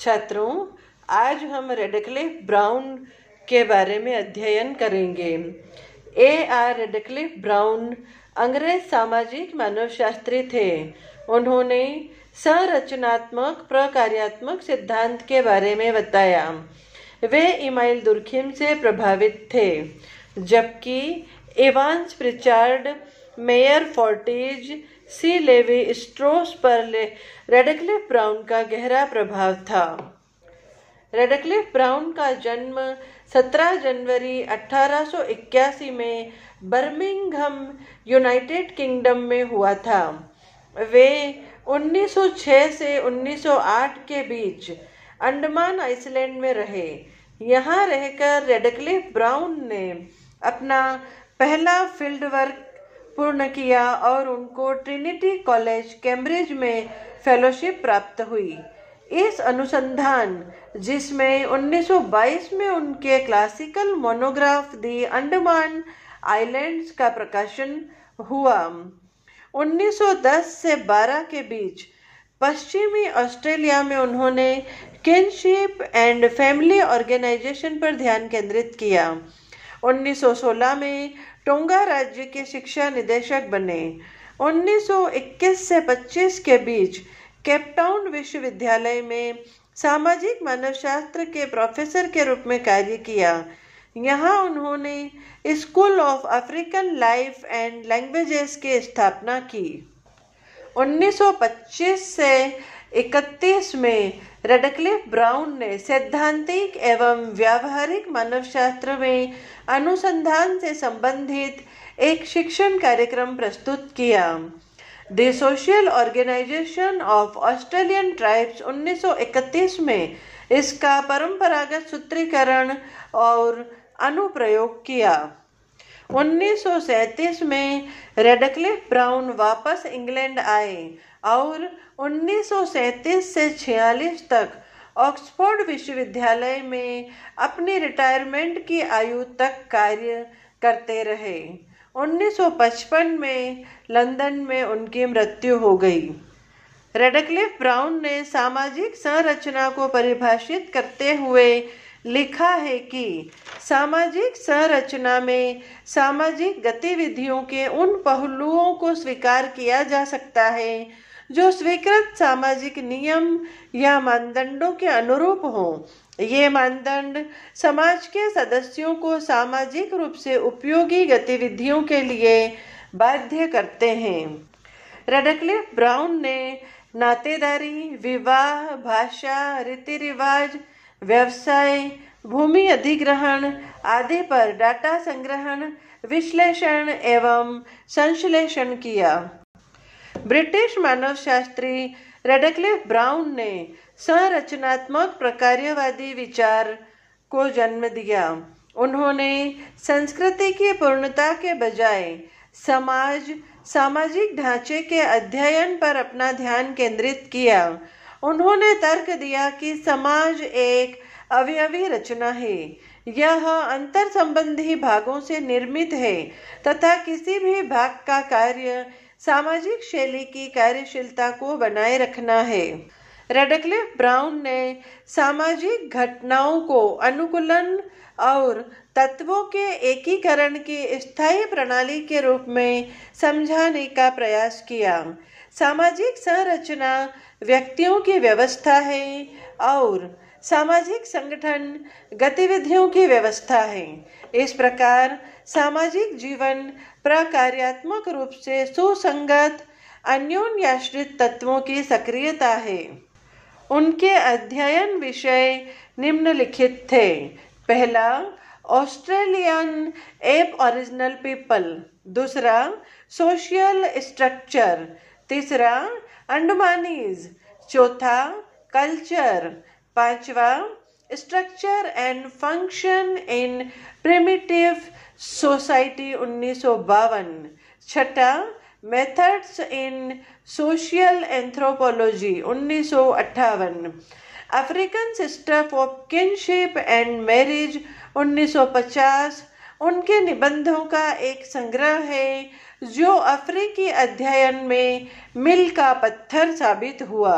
छात्रों आज हम रेडक्लिफ ब्राउन के बारे में अध्ययन करेंगे ए आर रेडक्लिफ ब्राउन अंग्रेज सामाजिक मानवशास्त्री थे उन्होंने संरचनात्मक प्रकार्यात्मक सिद्धांत के बारे में बताया वे इमाइल दुर्खिम से प्रभावित थे जबकि Evans Pritchard Meyer Fortes C Levi Strauss पर ले रेडक्लिफ ब्राउन का गहरा प्रभाव था रेडक्लिफ ब्राउन का जन्म 17 जनवरी 1881 में बर्मिंगहम यूनाइटेड किंगडम में हुआ था वे 1906 से 1908 के बीच अंडमान आइसलैंड में रहे यहाँ रहकर रेडक्लिफ ब्राउन ने अपना पहला फील्ड वर्क पूर्ण किया और उनको ट्रिनिटी कॉलेज कैम्ब्रिज में फेलोशिप प्राप्त हुई इस अनुसंधान जिसमें 1922 में उनके classical monograph the Andaman islands का प्रकाशन हुआ 1910 से 12 के बीच पश्चिमी ऑस्ट्रेलिया में उन्होंने किनशिप एंड फैमिली ऑर्गेनाइजेशन पर ध्यान केंद्रित किया 1916 में टोंगा राज्य के शिक्षा निदेशक बने 1921 से 25 के बीच केपटाउन विश्वविद्यालय में सामाजिक मानवशास्त्र के प्रोफेसर के रूप में कार्य किया यहाँ उन्होंने school of African life and languages की स्थापना की 1925 से इकतीस में रेडक्लिफ ब्राउन ने सैद्धांतिक एवं व्यावहारिक मानवशास्त्र में अनुसंधान से संबंधित एक शिक्षण कार्यक्रम प्रस्तुत किया the social organisation of Australian tribes 1931 में इसका परंपरागत सूत्रीकरण और अनुप्रयोग किया 1937 में रेडक्लिफ ब्राउन वापस इंग्लैंड आए और 1937 से 46 तक ऑक्सफोर्ड विश्वविद्यालय में अपनी रिटायरमेंट की आयु तक कार्य करते रहे 1955 में लंदन में उनकी मृत्यु हो गई रेडक्लिफ ब्राउन ने सामाजिक संरचना को परिभाषित करते हुए लिखा है कि सामाजिक संरचना में सामाजिक गतिविधियों के उन पहलुओं को स्वीकार किया जा सकता है जो स्वीकृत सामाजिक नियम या मानदंडों के अनुरूप हों ये मानदंड समाज के सदस्यों को सामाजिक रूप से उपयोगी गतिविधियों के लिए बाध्य करते हैं रेडक्लिफ ब्राउन ने नातेदारी विवाह भाषा रीति रिवाज व्यवसाय भूमि अधिग्रहण आदि पर डाटा संग्रहण विश्लेषण एवं संश्लेषण किया ब्रिटिश मानव शास्त्री रेडक्लिफ ब्राउन ने संरचनात्मक प्रकार्यवादी विचार को जन्म दिया उन्होंने संस्कृति की पूर्णता के बजाय समाज सामाजिक ढांचे के अध्ययन पर अपना ध्यान केंद्रित किया उन्होंने तर्क दिया कि समाज एक अवयवी रचना है यह अंतर संबंधी भागों से निर्मित है तथा किसी भी भाग का कार्य सामाजिक शैली की कार्यशीलता को बनाए रखना है रेडक्लिफ ब्राउन ने सामाजिक घटनाओं को अनुकूलन और तत्वों के एकीकरण की स्थायी प्रणाली के रूप में समझाने का प्रयास किया सामाजिक संरचना व्यक्तियों की व्यवस्था है और सामाजिक संगठन गतिविधियों की व्यवस्था है इस प्रकार सामाजिक जीवन प्रकार्यात्मक रूप से सुसंगत अन्योन्याश्रित तत्वों की सक्रियता है उनके अध्ययन विषय निम्नलिखित थे पहला ऑस्ट्रेलियन एप ओरिजिनल पीपल दूसरा सोशल स्ट्रक्चर तीसरा अंडमानीज चौथा कल्चर पांचवा structure and function in primitive society उन्नीस छठा मेथड्स इन सोशल एंथ्रोपोलॉजी उन्नीस African system of kinship and marriage 1950 उनके निबंधों का एक संग्रह है जो अफ्रीकी अध्ययन में मिल का पत्थर साबित हुआ